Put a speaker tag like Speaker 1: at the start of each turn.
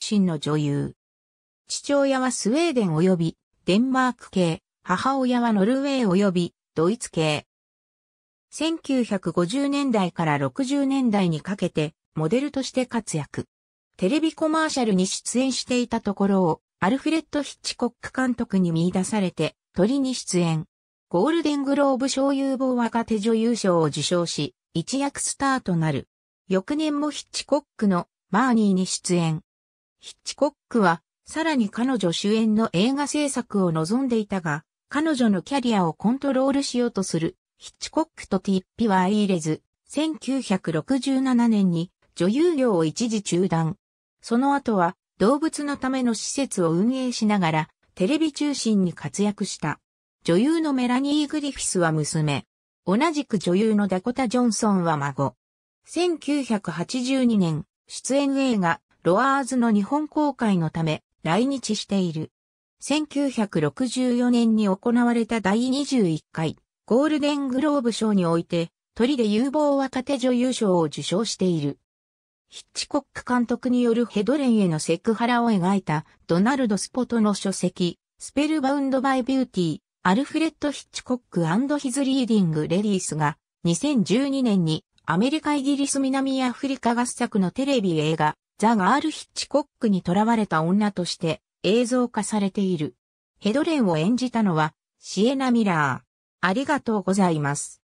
Speaker 1: 身の女優。父親はスウェーデン及びデンマーク系、母親はノルウェー及びドイツ系。1950年代から60年代にかけてモデルとして活躍。テレビコマーシャルに出演していたところをアルフレッド・ヒッチコック監督に見出されて鳥に出演。ゴールデングローブ賞有望若手女優賞を受賞し、一躍スターとなる。翌年もヒッチコックのマーニーに出演。ヒッチコックは、さらに彼女主演の映画制作を望んでいたが、彼女のキャリアをコントロールしようとする、ヒッチコックとティッピは相入れず、1967年に女優業を一時中断。その後は動物のための施設を運営しながら、テレビ中心に活躍した。女優のメラニー・グリフィスは娘。同じく女優のダコタ・ジョンソンは孫。1982年、出演映画、ロアーズの日本公開のため来日している。1964年に行われた第21回ゴールデングローブ賞において、鳥で有望若手女優賞を受賞している。ヒッチコック監督によるヘドレンへのセクハラを描いたドナルド・スポトの書籍、スペルバウンド・バイ・ビューティー、アルフレッド・ヒッチコックヒズ・リーディング・レディースが2012年にアメリカ・イギリス・南アフリカ合作のテレビ映画ザ・ガール・ヒッチコックに囚われた女として映像化されている。ヘドレンを演じたのはシエナ・ミラー。ありがとうございます。